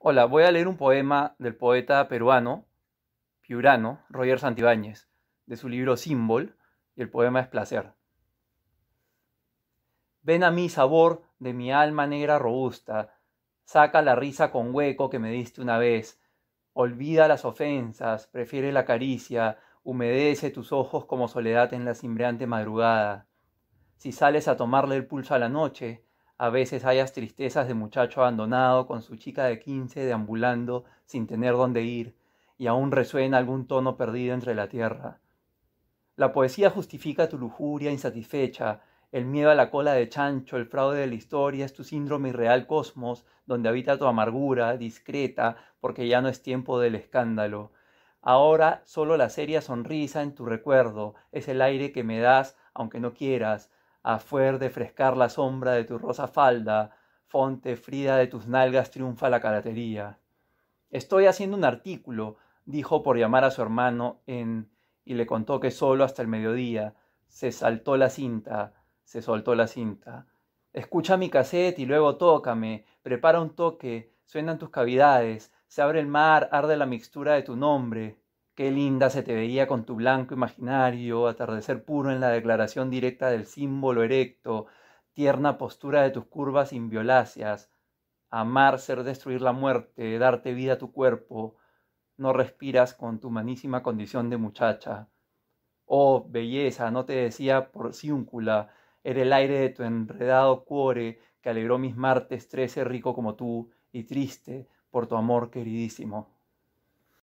Hola, voy a leer un poema del poeta peruano, piurano, Roger Santibáñez, de su libro Símbol, y el poema es Placer. Ven a mí, sabor de mi alma negra robusta, saca la risa con hueco que me diste una vez, olvida las ofensas, prefiere la caricia, humedece tus ojos como soledad en la cimbreante madrugada. Si sales a tomarle el pulso a la noche, a veces hayas tristezas de muchacho abandonado con su chica de quince deambulando sin tener dónde ir, y aún resuena algún tono perdido entre la tierra. La poesía justifica tu lujuria insatisfecha, el miedo a la cola de chancho, el fraude de la historia, es tu síndrome irreal cosmos, donde habita tu amargura, discreta, porque ya no es tiempo del escándalo. Ahora solo la seria sonrisa en tu recuerdo es el aire que me das, aunque no quieras, fuer de frescar la sombra de tu rosa falda, fonte frida de tus nalgas triunfa la calatería. Estoy haciendo un artículo, dijo por llamar a su hermano en y le contó que solo hasta el mediodía se saltó la cinta, se soltó la cinta. Escucha mi cassette y luego tócame, prepara un toque, suenan tus cavidades, se abre el mar, arde la mixtura de tu nombre. Qué linda se te veía con tu blanco imaginario, atardecer puro en la declaración directa del símbolo erecto, tierna postura de tus curvas invioláceas, amar ser destruir la muerte, darte vida a tu cuerpo, no respiras con tu manísima condición de muchacha. Oh, belleza, no te decía por ciúncula era el aire de tu enredado cuore que alegró mis martes trece rico como tú y triste por tu amor queridísimo.